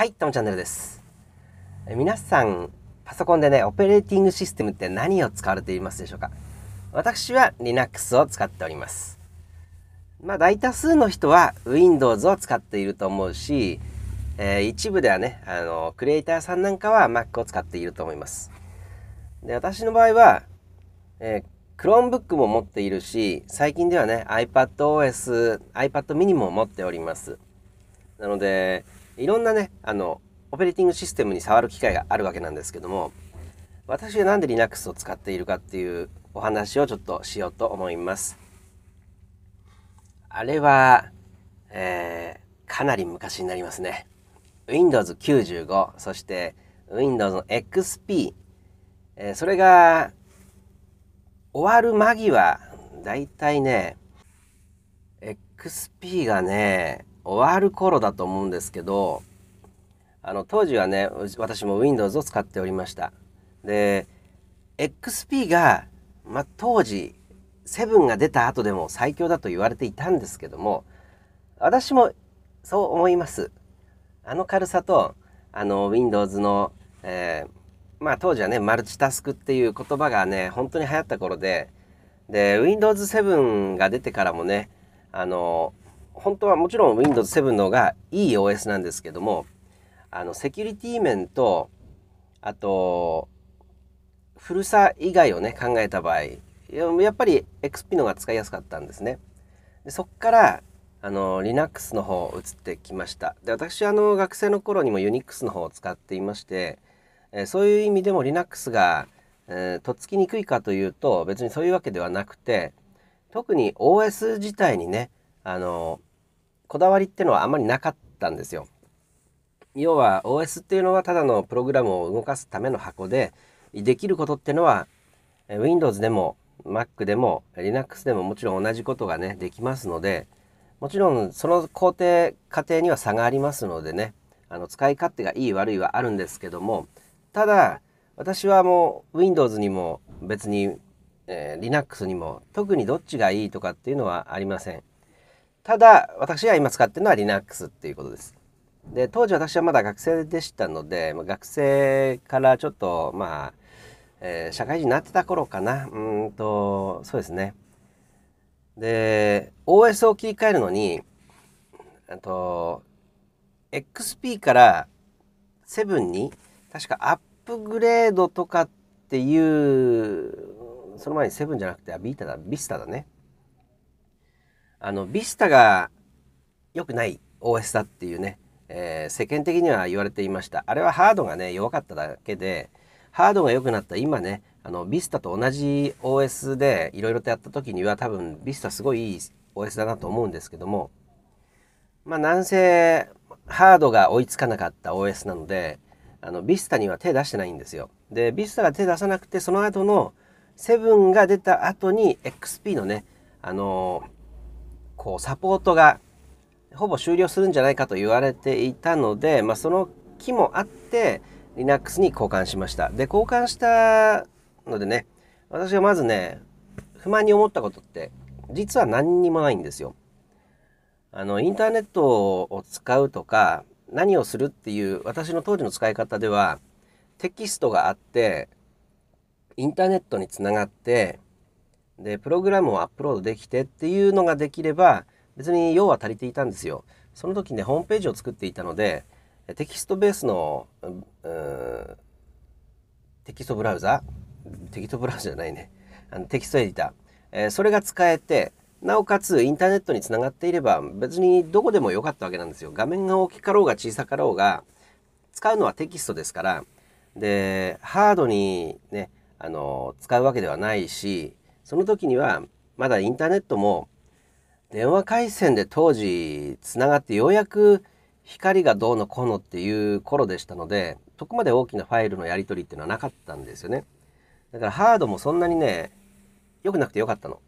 はい、ともチャンネルです。皆さん、パソコンでね、オペレーティングシステムって何を使われていますでしょうか私は Linux を使っております。まあ、大多数の人は Windows を使っていると思うし、えー、一部ではね、あの、クリエイターさんなんかは Mac を使っていると思います。で、私の場合は、えー、Chromebook も持っているし、最近ではね、iPadOS、iPad mini も持っております。なので、いろんなねあのオペレーティングシステムに触る機会があるわけなんですけども私がんで Linux を使っているかっていうお話をちょっとしようと思います。あれは、えー、かなり昔になりますね。Windows 95、そして Windows の XP、えー、それが終わる間際、だいたいね、XP がね、終わる頃だと思うんですけどあの当時はね私も Windows を使っておりましたで XP が、ま当時7が出た後でも最強だと言われていたんですけども私もそう思いますあの軽さとあの Windows の、えー、まあ当時はねマルチタスクっていう言葉がね本当に流行った頃でで Windows7 が出てからもねあの本当はもちろん Windows 7の方がいい OS なんですけどもあのセキュリティ面とあと古さ以外をね考えた場合やっぱり XP のが使いやすかったんですねでそっからあの Linux の方移ってきましたで私あの学生の頃にも Unix の方を使っていまして、えそういう意味でも Linux が、えー、とっつきにくいかというと別にそういうわけではなくて特に OS 自体にねあのこだわりってのはあんまりなかったんですよ。要は OS っていうのはただのプログラムを動かすための箱でできることっていうのは Windows でも Mac でも Linux でももちろん同じことがねできますのでもちろんその工程過程には差がありますのでねあの使い勝手がいい悪いはあるんですけどもただ私はもう Windows にも別に、えー、Linux にも特にどっちがいいとかっていうのはありません。ただ私が今使ってるのは Linux っていうことです。で当時私はまだ学生でしたので、まあ、学生からちょっとまあ、えー、社会人になってた頃かなうんとそうですね。で OS を切り替えるのにと XP から7に確かアップグレードとかっていうその前に7じゃなくてビータだビスタだねあの、ビスタが良くない OS だっていうね、えー、世間的には言われていました。あれはハードがね、弱かっただけで、ハードが良くなった今ね、あの、ビスタと同じ OS でいろいろとやった時には多分ビスタすごいいい OS だなと思うんですけども、まあ、なんせハードが追いつかなかった OS なので、あの、ビスタには手出してないんですよ。で、ビスタが手出さなくて、その後の7が出た後に XP のね、あのーこうサポートがほぼ終了するんじゃないかと言われていたので、まあ、その木もあって Linux に交換しました。で交換したのでね私がまずね不満に思ったことって実は何にもないんですよ。あのインターネットを使うとか何をするっていう私の当時の使い方ではテキストがあってインターネットにつながってでプログラムをアップロードできてっていうのができれば別に要は足りていたんですよ。その時ねホームページを作っていたのでテキストベースの、テキストブラウザテキストブラウザじゃないねあのテキストエディター、えー、それが使えてなおかつインターネットにつながっていれば別にどこでも良かったわけなんですよ。画面が大きかろうが小さかろうが使うのはテキストですからでハードにねあの使うわけではないしその時にはまだインターネットも電話回線で当時つながってようやく光がどうのこうのっていう頃でしたのでそこまで大きなファイルのやり取りっていうのはなかったんですよねだからハードもそんなにね良くなくてよかったの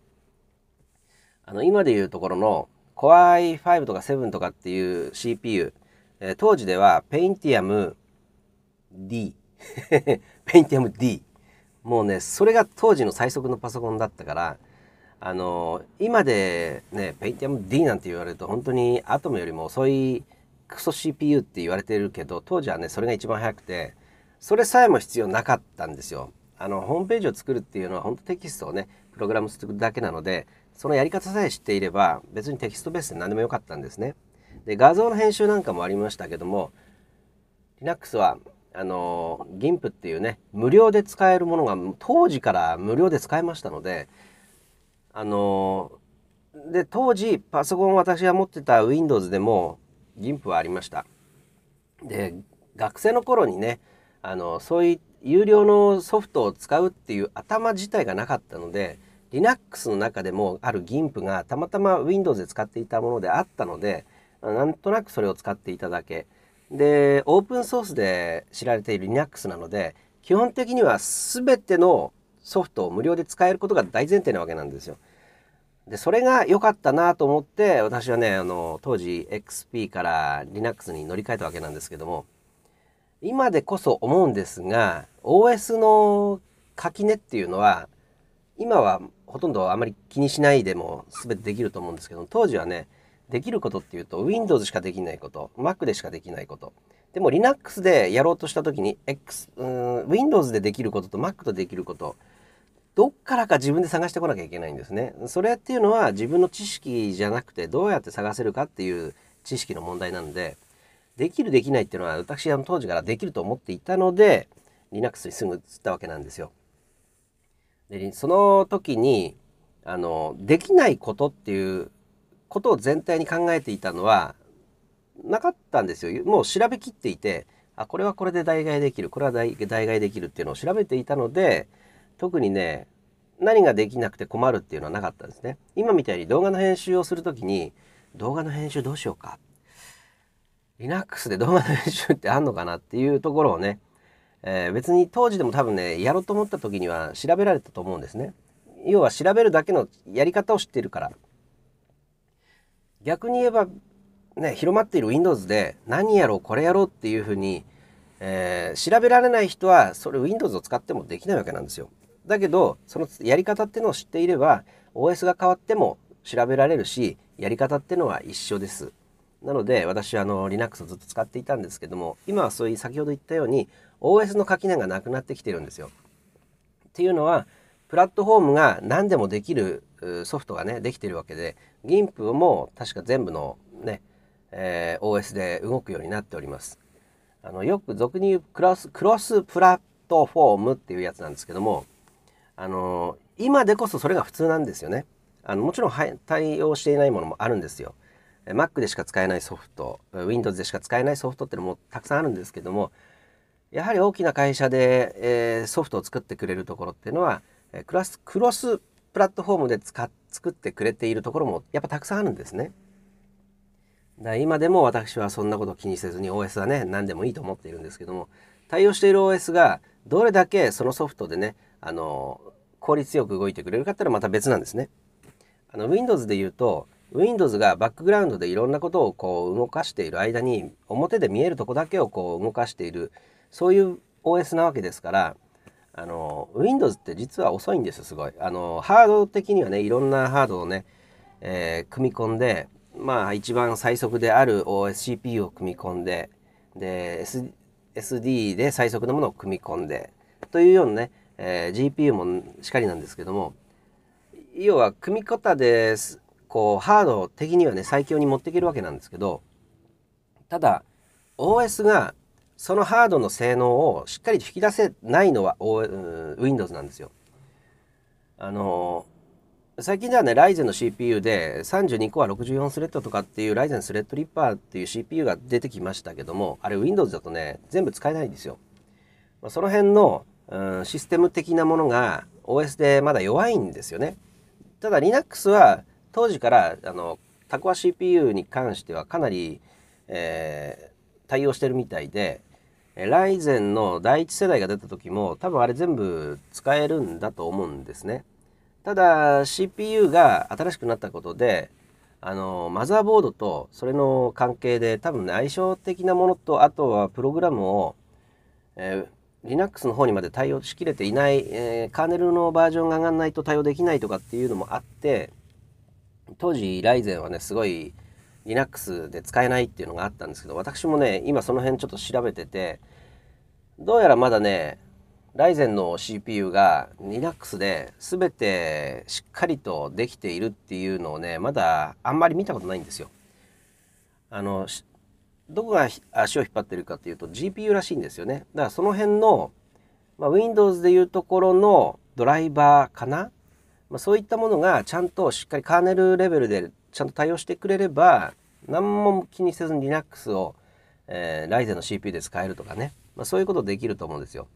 あの今でいうところの Core i5 とか7とかっていう CPU、えー、当時では p i n t i u m D p i n t i u m D もうねそれが当時の最速のパソコンだったからあの今でね Pentium-D なんて言われると本当にアトムよりも遅いクソ CPU って言われてるけど当時はねそれが一番早くてそれさえも必要なかったんですよ。あのホームページを作るっていうのは本当テキストをねプログラム作るだけなのでそのやり方さえ知っていれば別にテキストベースで何でもよかったんですね。で画像の編集なんかもありましたけども Linux はあの銀プっていうね無料で使えるものが当時から無料で使えましたのであので当時パソコン私が持ってた Windows でも銀プはありましたで学生の頃にねあのそういう有料のソフトを使うっていう頭自体がなかったので Linux の中でもある銀 p がたまたま Windows で使っていたものであったのでなんとなくそれを使っていただけ。でオープンソースで知られている Linux なので基本的には全てのソフトを無料で使えることが大前提なわけなんですよ。でそれが良かったなと思って私はねあの当時 XP から Linux に乗り換えたわけなんですけども今でこそ思うんですが OS の垣根っていうのは今はほとんどあまり気にしないでも全てできると思うんですけど当時はねできることっていうと Windows しかできないこと Mac でしかできないことでも Linux でやろうとした時に、X、うん Windows でできることと Mac とできることどっからか自分で探してこなきゃいけないんですね。それっていうのは自分の知識じゃなくてどうやって探せるかっていう知識の問題なんでできるできないっていうのは私あの当時からできると思っていたので Linux にすぐ移ったわけなんですよ。でその時にあのできないことっていうことを全体に考えていたのはなかったんですよ。もう調べきっていてあこれはこれで代替できるこれは代替できるっていうのを調べていたので特にね何ができなくて困るっていうのはなかったんですね。今みたいに動画の編集をする時に動画の編集どうしようか Linux で動画の編集ってあんのかなっていうところをね、えー、別に当時でも多分ねやろうと思った時には調べられたと思うんですね。要は調べるだけのやり方を知っているから逆に言えば、ね、広まっている Windows で何やろうこれやろうっていうふうに、えー、調べられない人はそれ Windows を使ってもできないわけなんですよ。だけどそのやり方っていうのを知っていれば OS が変わっても調べられるしやり方っていうのは一緒です。なので私はあの Linux をずっと使っていたんですけども今はそういう先ほど言ったように OS の垣根がなくなってきてるんですよ。っていうのはプラットフォームが何でもできるソフトがねできているわけで GIMP も確か全部のね、えー、OS で動くようになっております。あのよく俗に言うクロスクロスプラットフォームっていうやつなんですけどもあの今でこそそれが普通なんですよね。あのもちろん対応していないものもあるんですよ。Mac でしか使えないソフト Windows でしか使えないソフトってのもたくさんあるんですけどもやはり大きな会社で、えー、ソフトを作ってくれるところっていうのはクラスクロスプラットフォームでっ作ってくれているところもやっぱたくさんあるんですね。だ今でも私はそんなこと気にせずに OS はね何でもいいと思っているんですけども対応している OS がどれだけそのソフトでねあの効率よく動いてくれるかっていうのはまた別なんですね。あの Windows で言うと Windows がバックグラウンドでいろんなことをこう動かしている間に表で見えるとこだけをこう動かしているそういう OS なわけですからあの Windows って実は遅いんですすごいあのハード的にはねいろんなハードをね、えー、組み込んでまあ一番最速である OSCP を組み込んでで、S、SD で最速のものを組み込んでというようなね、えー、GPU もしかりなんですけども要は組み方でこうハード的にはね最強に持っていけるわけなんですけどただ OS がそのハードの性能をしっかり引き出せないのは Windows なんですよ。あの最近ではね、ライゼンの CPU で32コア64スレッドとかっていうライゼンスレッドリッパーっていう CPU が出てきましたけども、あれ Windows だとね、全部使えないんですよ。まあ、その辺の、うん、システム的なものが OS でまだ弱いんですよね。ただ Linux は当時からあのタコア CPU に関してはかなり、えー、対応してるみたいでライゼンの第1世代が出た時も多分あれ全部使えるんだと思うんですね。ただ CPU が新しくなったことであのマザーボードとそれの関係で多分ね相性的なものとあとはプログラムを、えー、Linux の方にまで対応しきれていない、えー、カーネルのバージョンが上がらないと対応できないとかっていうのもあって当時ライゼンはねすごい Linux で使えないっていうのがあったんですけど、私もね、今その辺ちょっと調べてて、どうやらまだね、ライゼンの CPU が Linux で全てしっかりとできているっていうのをね、まだあんまり見たことないんですよ。あの、どこが足を引っ張ってるかっていうと GPU らしいんですよね。だからその辺の、まあ、Windows でいうところのドライバーかなまあ、そういったものがちゃんとしっかりカーネルレベルでちゃんと対応してくれれば何も気にせずに Linux を、えー、Ryzen の CPU で使えるとかね、まあ、そういうことできると思うんですよ。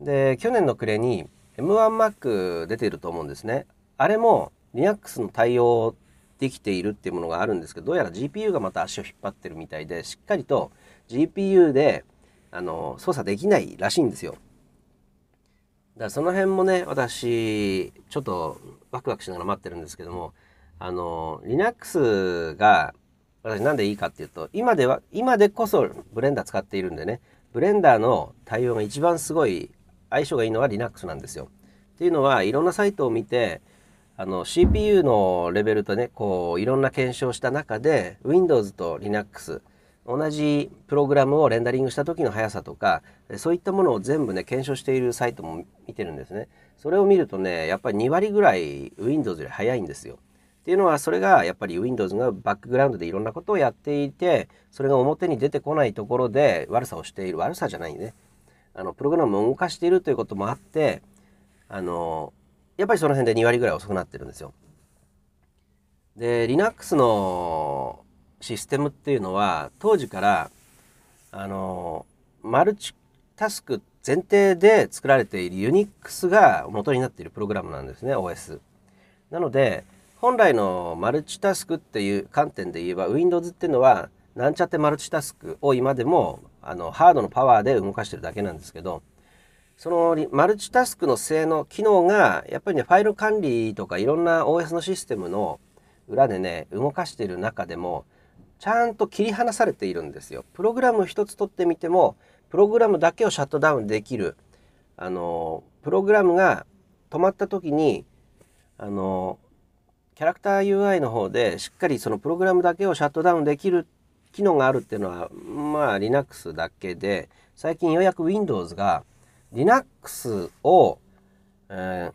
で去年の暮れに M1Mac 出てると思うんですね。あれも Linux の対応できているっていうものがあるんですけどどうやら GPU がまた足を引っ張ってるみたいでしっかりと GPU であの操作できないらしいんですよ。らその辺もね、私、ちょっとワクワクしながら待ってるんですけども、あの、Linux が、私なんでいいかっていうと、今では、今でこそブレンダー使っているんでね、ブレンダーの対応が一番すごい相性がいいのは Linux なんですよ。っていうのは、いろんなサイトを見て、あの CPU のレベルとねこういろんな検証した中で Windows と Linux 同じプログラムをレンダリングした時の速さとかそういったものを全部ね検証しているサイトも見てるんですねそれを見るとねやっぱり2割ぐらい Windows より速いんですよっていうのはそれがやっぱり Windows がバックグラウンドでいろんなことをやっていてそれが表に出てこないところで悪さをしている悪さじゃないねあのプログラムを動かしているということもあってあのやっぱりその辺で2割ぐらい遅くなってるんですよで Linux のシステムっていうのは当時からあのマルチタスク前提で作られている Unix が元になっているプログラムなんですね OS。なので本来のマルチタスクっていう観点で言えば Windows っていうのはなんちゃってマルチタスクを今でもあのハードのパワーで動かしてるだけなんですけどそのマルチタスクの性能機能がやっぱりねファイル管理とかいろんな OS のシステムの裏でね動かしている中でもちゃんと切り離されているんですよ。プログラム一つ取ってみてもプログラムだけをシャットダウンできるあのプログラムが止まった時にあのキャラクター UI の方でしっかりそのプログラムだけをシャットダウンできる機能があるっていうのはまあ Linux だけで最近ようやく Windows が Linux を、え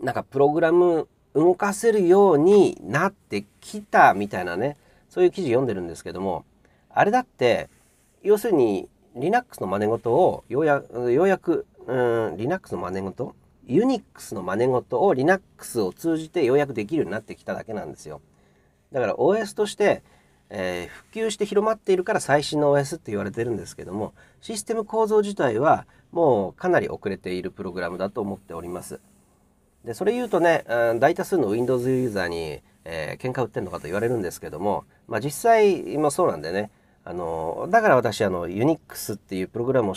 ー、なんかプログラム動かせるようになってきたみたいなねそういう記事読んでるんですけどもあれだって要するに Linux の真似事をようやようやくうん Linux の真似事 Unix の真似事を Linux を通じてようやくできるようになってきただけなんですよ。だから OS として、えー、普及して広まっているから最新の OS って言われてるんですけどもシステム構造自体はもうかなり遅れているプログラムだと思っております。でそれ言うとね、うん、大多数の Windows ユーザーにえー、喧嘩売ってんのかと言われるんですけども、まあ、実際もそうなんでねあのだから私あの Unix っていうプログラムを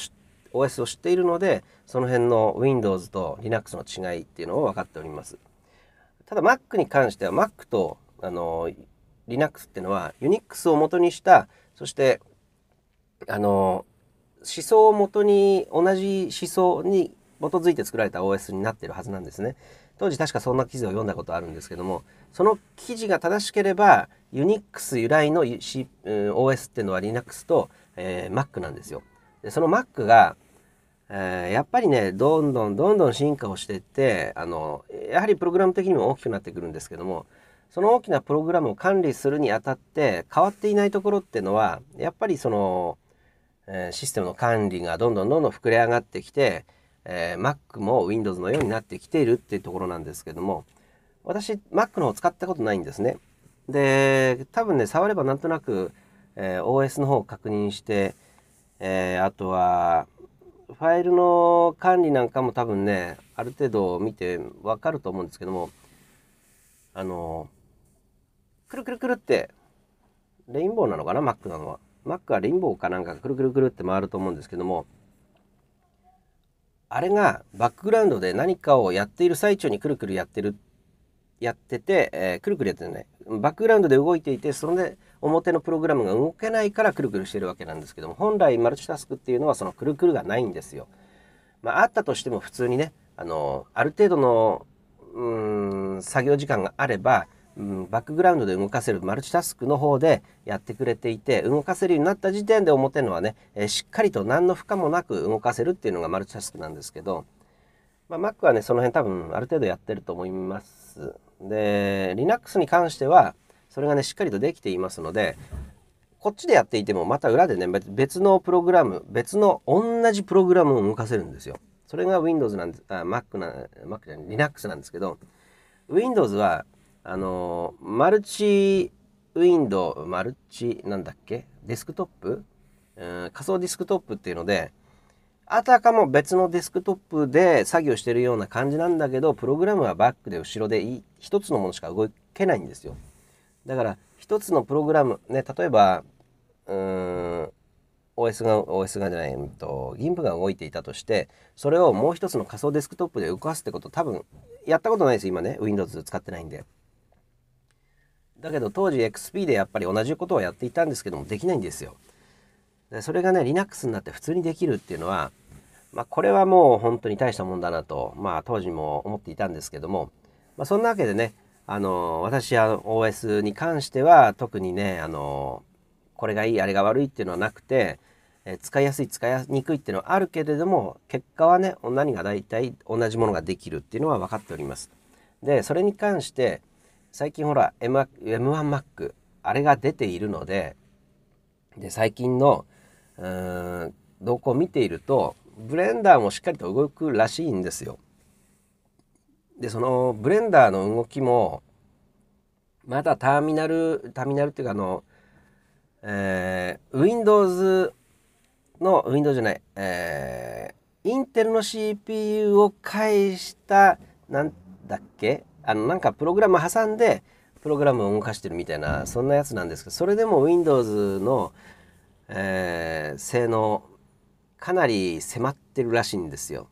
OS を知っているのでその辺の Windows と Linux の違いっていうのを分かっておりますただ Mac に関しては Mac とあの Linux っていうのは Unix を元にしたそしてあの思想を元に同じ思想に基づいて作られた OS になってるはずなんですね当時確かそんな記事を読んだことあるんですけどもその記事が正しければニックス由来の、C、OS っていうのは Linux と、えー、Mac なんですよ。でその Mac が、えー、やっぱりねどんどんどんどん進化をしていってあのやはりプログラム的にも大きくなってくるんですけどもその大きなプログラムを管理するにあたって変わっていないところっていうのはやっぱりその、えー、システムの管理がどんどんどんどん膨れ上がってきてえー、Mac も Windows のようになってきているっていうところなんですけども、私、Mac の方使ったことないんですね。で、多分ね、触ればなんとなく、えー、OS の方を確認して、えー、あとは、ファイルの管理なんかも多分ね、ある程度見てわかると思うんですけども、あの、くるくるくるって、レインボーなのかな ?Mac なのは。Mac はレインボーかなんかくるくるくるって回ると思うんですけども、あれがバックグラウンドで何かをやっている最中にくるくるやってるやってて、えー、くるくるやってるねバックグラウンドで動いていてそれで表のプログラムが動けないからくるくるしてるわけなんですけども本来マルチタスクっていうのはそのくるくるがないんですよ。まあ、あったとしても普通にねあのある程度のうん作業時間があればうん、バックグラウンドで動かせるマルチタスクの方でやってくれていて動かせるようになった時点で表のはね、えー、しっかりと何の負荷もなく動かせるっていうのがマルチタスクなんですけど、まあ、Mac はねその辺多分ある程度やってると思います。で Linux に関してはそれがねしっかりとできていますのでこっちでやっていてもまた裏でね別のプログラム別の同じプログラムを動かせるんですよ。それが Windows なんですあ Mac な Mac じゃない Linux なんですけど Windows はあのマルチウィンドウマルチなんだっけデスクトップ、うん、仮想ディスクトップっていうのであたかも別のデスクトップで作業してるような感じなんだけどプログラムはバックで後ろで一つのものしか動けないんですよだから一つのプログラムね例えばうーん OS が OS がじゃない、うんと、g i が動いていたとしてそれをもう一つの仮想デスクトップで動かすってこと多分やったことないです今ね Windows 使ってないんでだけど当時 XP でやっぱり同じことをやっていたんですけどもできないんですよ。それがね Linux になって普通にできるっていうのは、まあ、これはもう本当に大したもんだなと、まあ、当時も思っていたんですけども、まあ、そんなわけでねあの私は OS に関しては特にねあのこれがいいあれが悪いっていうのはなくて、え使いやすい使いにくいっていうのはあるけれども結果はね何が大体同じものができるっていうのは分かっております。でそれに関して最近ほら M1 Mac あれが出ているのでで最近のうん動向を見ているとブレンダーもしっかりと動くらしいんですよ。でそのブレンダーの動きもまだターミナルターミナルっていうかあの、えー、Windows の Windows じゃない、えー、インテルの CPU を介したなんだっけあのなんかプログラム挟んでプログラムを動かしてるみたいなそんなやつなんですけどそれでも Windows の、えー、性能かなり迫ってるらしいんですよ。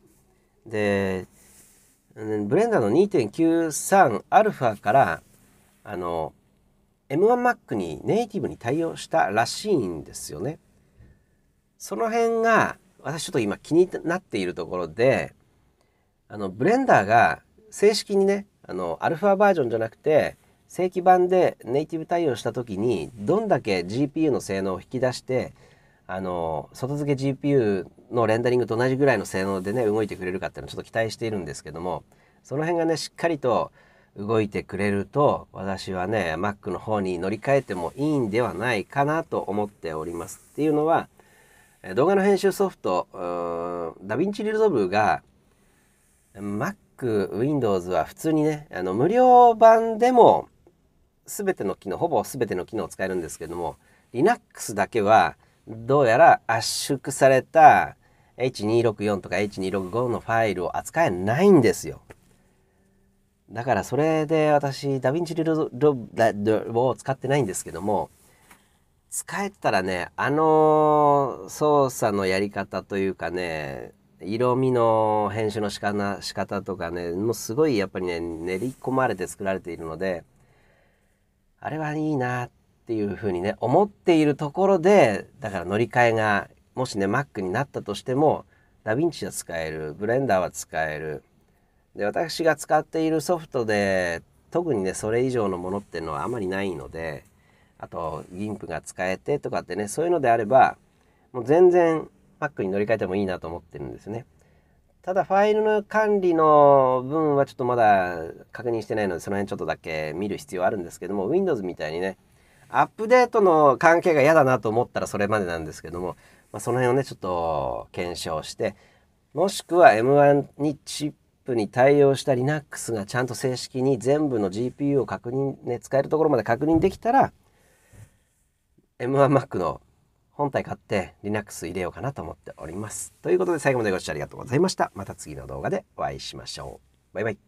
でブレンダーの2.93アルファからあの M1Mac にネイティブに対応したらしいんですよね。その辺が私ちょっと今気になっているところであのブレンダーが正式にねあのアルファバージョンじゃなくて正規版でネイティブ対応した時にどんだけ GPU の性能を引き出してあの外付け GPU のレンダリングと同じぐらいの性能でね動いてくれるかっていうのをちょっと期待しているんですけどもその辺がねしっかりと動いてくれると私はね Mac の方に乗り換えてもいいんではないかなと思っておりますっていうのは動画の編集ソフトダヴィンチリゾルブが Mac Mac、Windows は普通にね、あの無料版でも全ての機能、ほぼ全ての機能を使えるんですけども、Linux だけはどうやら圧縮された H264 とか H265 のファイルを扱えないんですよ。だからそれで私、ダヴィンチリロロを使ってないんですけども、使えたらね、あの操作のやり方というかね、色味の編集の仕方仕方とかねもうすごいやっぱりね練り込まれて作られているのであれはいいなっていうふうにね思っているところでだから乗り換えがもしね Mac になったとしてもダヴィンチは使えるブレンダーは使えるで私が使っているソフトで特にねそれ以上のものっていうのはあまりないのであとギンプが使えてとかってねそういうのであればもう全然 Mac に乗り換えてもいいなと思ってるんですね。ただファイルの管理の分はちょっとまだ確認してないのでその辺ちょっとだけ見る必要あるんですけども Windows みたいにねアップデートの関係が嫌だなと思ったらそれまでなんですけども、まあ、その辺をねちょっと検証してもしくは M1 にチップに対応した Linux がちゃんと正式に全部の GPU を確認ね使えるところまで確認できたら M1Mac の本体買って Linux 入れようかなと思っております。ということで最後までご視聴ありがとうございました。また次の動画でお会いしましょう。バイバイ。